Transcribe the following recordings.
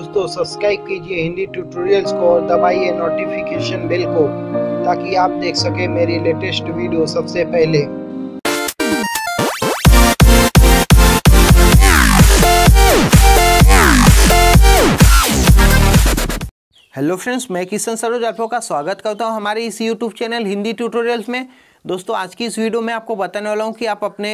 दोस्तों सब्सक्राइब कीजिए हिंदी ट्यूटोरियल्स को और दबाइए नोटिफिकेशन बेल को ताकि आप देख सके मेरी लेटेस्ट वीडियो सबसे पहले हेलो फ्रेंड्स मैं किशन सरोज आपको का स्वागत करता हूं हमारे इस यूट्यूब चैनल हिंदी ट्यूटोरियल्स में दोस्तों आज की इस वीडियो में आपको बताने वाला हूं कि आप अपने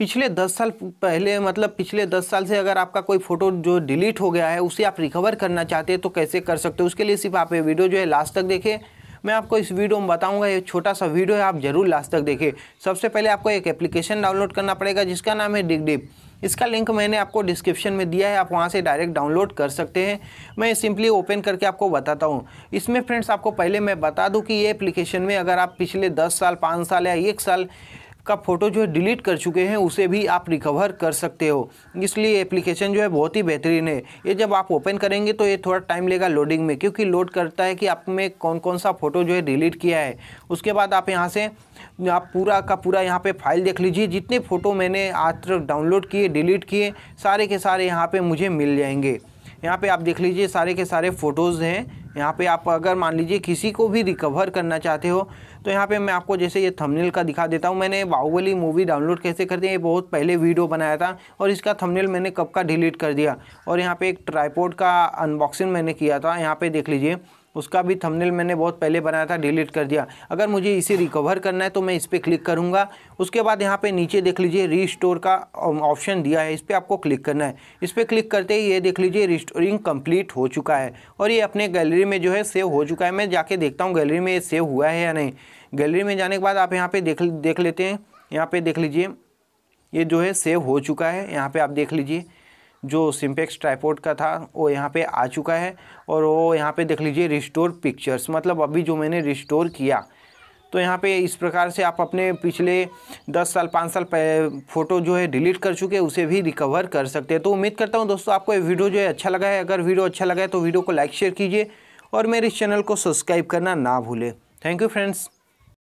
पिछले दस साल पहले मतलब पिछले दस साल से अगर आपका कोई फ़ोटो जो डिलीट हो गया है उसे आप रिकवर करना चाहते हैं तो कैसे कर सकते हो उसके लिए सिर्फ आप ये वीडियो जो है लास्ट तक देखें मैं आपको इस वीडियो में बताऊंगा ये छोटा सा वीडियो है आप जरूर लास्ट तक देखें सबसे पहले आपको एक एप्लीकेशन डाउनलोड करना पड़ेगा जिसका नाम है डिग डिप इसका लिंक मैंने आपको डिस्क्रिप्शन में दिया है आप वहाँ से डायरेक्ट डाउनलोड कर सकते हैं मैं सिंपली ओपन करके आपको बताता हूँ इसमें फ्रेंड्स आपको पहले मैं बता दूँ कि ये एप्लीकेशन में अगर आप पिछले दस साल पाँच साल या एक साल का फ़ोटो जो है डिलीट कर चुके हैं उसे भी आप रिकवर कर सकते हो इसलिए एप्लीकेशन जो है बहुत ही बेहतरीन है ये जब आप ओपन करेंगे तो ये थोड़ा टाइम लेगा लोडिंग में क्योंकि लोड करता है कि आप में कौन कौन सा फ़ोटो जो है डिलीट किया है उसके बाद आप यहाँ से आप पूरा का पूरा यहाँ पर फाइल देख लीजिए जितने फ़ोटो मैंने आज तक डाउनलोड किए डिलीट किए सारे के सारे यहाँ पर मुझे मिल जाएंगे यहाँ पे आप देख लीजिए सारे के सारे फ़ोटोज़ हैं यहाँ पे आप अगर मान लीजिए किसी को भी रिकवर करना चाहते हो तो यहाँ पे मैं आपको जैसे ये थंबनेल का दिखा देता हूँ मैंने बाहुबली मूवी डाउनलोड कैसे करते हैं ये बहुत पहले वीडियो बनाया था और इसका थंबनेल मैंने कब का डिलीट कर दिया और यहाँ पे एक ट्राईपोर्ट का अनबॉक्सिंग मैंने किया था यहाँ पे देख लीजिए उसका भी थंबनेल मैंने बहुत पहले बनाया था डिलीट कर दिया अगर मुझे इसे रिकवर करना है तो मैं इस पर क्लिक करूँगा उसके बाद यहाँ पे नीचे देख लीजिए रीस्टोर का ऑप्शन um, दिया है इस पर आपको क्लिक करना है इस पर क्लिक करते ही ये देख लीजिए रिस्टोरिंग कंप्लीट हो चुका है और ये अपने गैलरी में जो है सेव हो चुका है मैं जाके देखता हूँ गैलरी में ये सेव हुआ है या नहीं गैलरी में जाने के बाद आप यहाँ पर देख देख लेते हैं यहाँ पर देख लीजिए ये जो है सेव हो चुका है यहाँ पर आप देख लीजिए जो सिम्पेक्स ट्राईपोर्ट का था वो यहाँ पे आ चुका है और वो यहाँ पे देख लीजिए रिस्टोर पिक्चर्स मतलब अभी जो मैंने रिस्टोर किया तो यहाँ पे इस प्रकार से आप अपने पिछले दस साल पाँच साल फ़ोटो जो है डिलीट कर चुके हैं उसे भी रिकवर कर सकते हैं तो उम्मीद करता हूँ दोस्तों आपको ये वीडियो जो है अच्छा लगा है अगर वीडियो अच्छा लगा है तो वीडियो को लाइक शेयर कीजिए और मेरे इस चैनल को सब्सक्राइब करना ना भूलें थैंक यू फ्रेंड्स